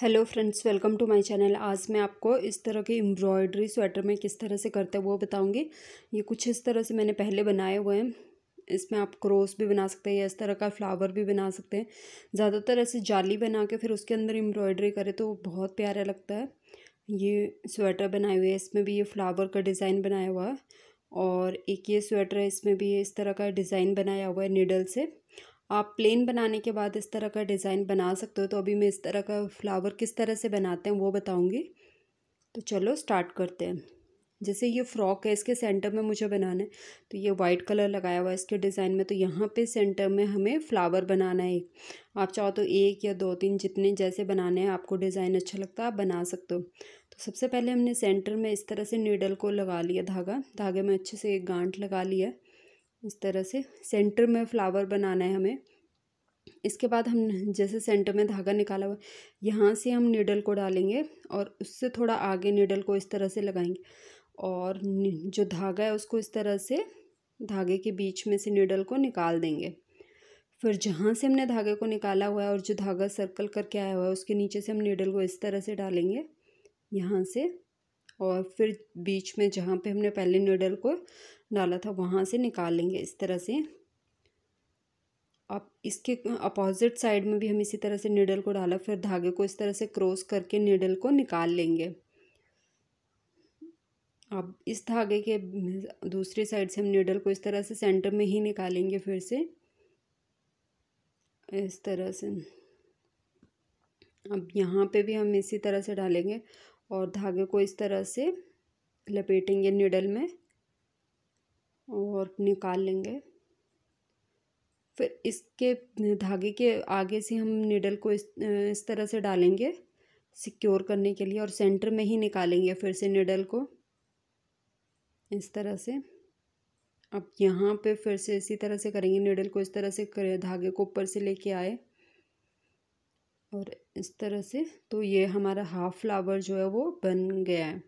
hello friends welcome to my channel आज मैं आपको इस तरह की एम्ब्रॉयडरी स्वेटर में किस तरह से करते हैं वो बताऊंगी ये कुछ इस तरह से मैंने पहले बनाए हुए हैं इसमें आप क्रॉस भी बना सकते हैं या इस तरह का फ्लावर भी बना सकते हैं ज़्यादातर ऐसे जाली बना के फिर उसके अंदर एम्ब्रॉयडरी करें तो बहुत प्यारा लगता है ये स्वेटर बनाए हुए हैं इसमें भी ये फ्लावर का डिज़ाइन बनाया हुआ है और एक ये स्वेटर है इसमें भी इस तरह का डिज़ाइन बनाया हुआ है निडल से आप प्लेन बनाने के बाद इस तरह का डिज़ाइन बना सकते हो तो अभी मैं इस तरह का फ्लावर किस तरह से बनाते हैं वो बताऊँगी तो चलो स्टार्ट करते हैं जैसे ये फ्रॉक है इसके सेंटर में मुझे बनाना है तो ये वाइट कलर लगाया हुआ है इसके डिज़ाइन में तो यहाँ पे सेंटर में हमें फ्लावर बनाना है एक आप चाहो तो एक या दो तीन जितने जैसे बनाने हैं आपको डिज़ाइन अच्छा लगता है आप बना सकते हो तो सबसे पहले हमने सेंटर में इस तरह से नीडल को लगा लिया धागा धागे में अच्छे से एक गांठ लगा लिया इस तरह से सेंटर में फ्लावर बनाना है हमें इसके बाद हम जैसे सेंटर में धागा निकाला हुआ यहाँ से हम नीडल को डालेंगे और उससे थोड़ा आगे नीडल को इस तरह से लगाएंगे और जो धागा है उसको इस तरह से धागे के बीच में से नीडल को निकाल देंगे फिर जहाँ से हमने धागे को निकाला हुआ है और जो धागा सर्कल करके आया हुआ है उसके नीचे से हम नीडल को इस तरह से डालेंगे यहाँ से और फिर बीच में जहाँ पे हमने पहले नूडल को डाला था वहाँ से निकाल लेंगे इस तरह से अब इसके अपोजिट साइड में भी हम इसी तरह से निडल को डाला फिर धागे को इस तरह से क्रॉस करके निडल को निकाल लेंगे अब इस धागे के दूसरी साइड से हम नूडल को इस तरह से सेंटर में ही निकालेंगे फिर से इस तरह से अब यहाँ पे भी हम इसी तरह से डालेंगे और धागे को इस तरह से लपेटेंगे निडल में और निकाल लेंगे फिर इसके धागे के आगे से हम निडल को इस इस तरह से डालेंगे सिक्योर करने के लिए और सेंटर में ही निकालेंगे फिर से निडल को इस तरह से अब यहाँ पे फिर से इसी तरह से करेंगे निडल को इस तरह से धागे को ऊपर से लेके आए और इस तरह से तो ये हमारा हाफ फ्लावर जो है वो बन गया है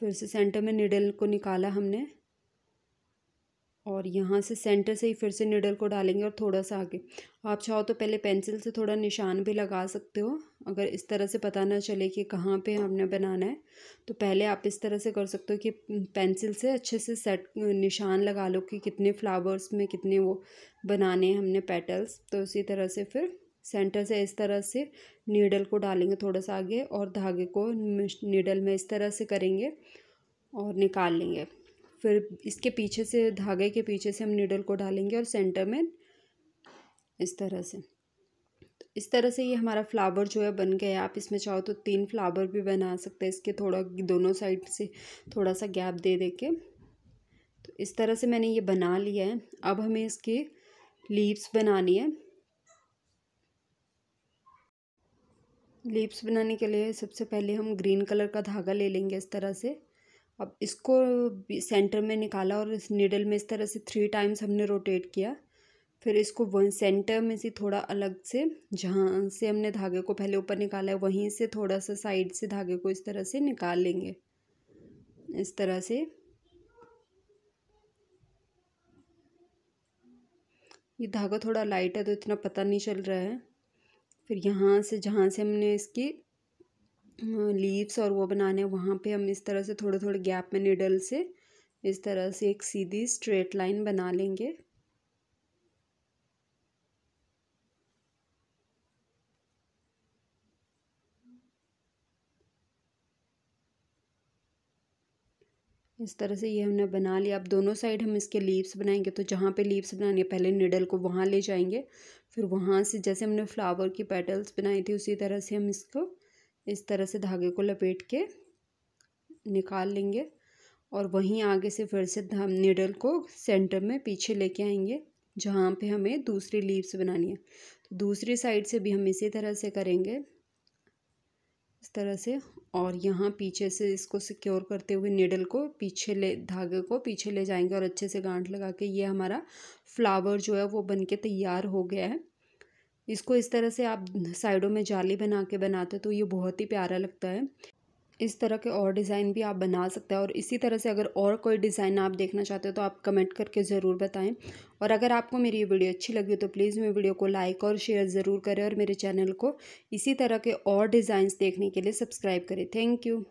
फिर से सेंटर में निडल को निकाला हमने और यहाँ से सेंटर से ही फिर से निडल को डालेंगे और थोड़ा सा आगे आप चाहो तो पहले पेंसिल से थोड़ा निशान भी लगा सकते हो अगर इस तरह से पता ना चले कि कहाँ पे हमने बनाना है तो पहले आप इस तरह से कर सकते हो कि पेंसिल से अच्छे से सेट निशान लगा लो कि कितने फ्लावर्स में कितने वो बनाने हैं हमने पेटल्स तो उसी तरह से फिर सेंटर से इस तरह से नीडल को डालेंगे थोड़ा सा आगे और धागे को नीडल में इस तरह से करेंगे और निकाल लेंगे फिर इसके पीछे से धागे के पीछे से हम नीडल को डालेंगे और सेंटर में इस तरह से तो इस तरह से ये हमारा फ्लावर जो है बन गया है आप इसमें चाहो तो तीन फ्लावर भी बना सकते हैं इसके थोड़ा दोनों साइड से थोड़ा सा गैप दे दे के तो इस तरह से मैंने ये बना लिया है अब हमें इसकी लीव्स बनानी है लीव्स बनाने के लिए सबसे पहले हम ग्रीन कलर का धागा ले लेंगे इस तरह से अब इसको सेंटर में निकाला और इस निडल में इस तरह से थ्री टाइम्स हमने रोटेट किया फिर इसको वहीं सेंटर में से थोड़ा अलग से जहाँ से हमने धागे को पहले ऊपर निकाला है वहीं से थोड़ा सा साइड से धागे को इस तरह से निकाल लेंगे इस तरह से ये धागा थोड़ा लाइट है तो इतना पता नहीं चल रहा है फिर यहाँ से जहाँ से हमने इसकी लीव्स और वो बनाने हैं वहाँ पे हम इस तरह से थोड़े थोड़े गैप में निडल से इस तरह से एक सीधी स्ट्रेट लाइन बना लेंगे इस तरह से ये हमने बना लिया अब दोनों साइड हम इसके लीव्स बनाएंगे तो जहाँ पे लीव्स बनाने पहले निडल को वहाँ ले जाएंगे फिर वहाँ से जैसे हमने फ्लावर की पेटल्स बनाई थी उसी तरह से हम इसको इस तरह से धागे को लपेट के निकाल लेंगे और वहीं आगे से फिर से हम निडल को सेंटर में पीछे लेके आएंगे जहाँ पे हमें दूसरी लीव्स बनानी है तो दूसरी साइड से भी हम इसी तरह से करेंगे इस तरह से और यहाँ पीछे से इसको सिक्योर करते हुए निडल को पीछे ले धागे को पीछे ले जाएंगे और अच्छे से गांठ लगा के ये हमारा फ्लावर जो है वो बन के तैयार हो गया है इसको इस तरह से आप साइडों में जाली बना के बनाते तो ये बहुत ही प्यारा लगता है इस तरह के और डिज़ाइन भी आप बना सकते हैं और इसी तरह से अगर और कोई डिज़ाइन आप देखना चाहते हो तो आप कमेंट करके ज़रूर बताएं और अगर आपको मेरी ये वीडियो अच्छी लगी हो तो प्लीज़ मेरी वीडियो को लाइक और शेयर ज़रूर करें और मेरे चैनल को इसी तरह के और डिज़ाइंस देखने के लिए सब्सक्राइब करें थैंक यू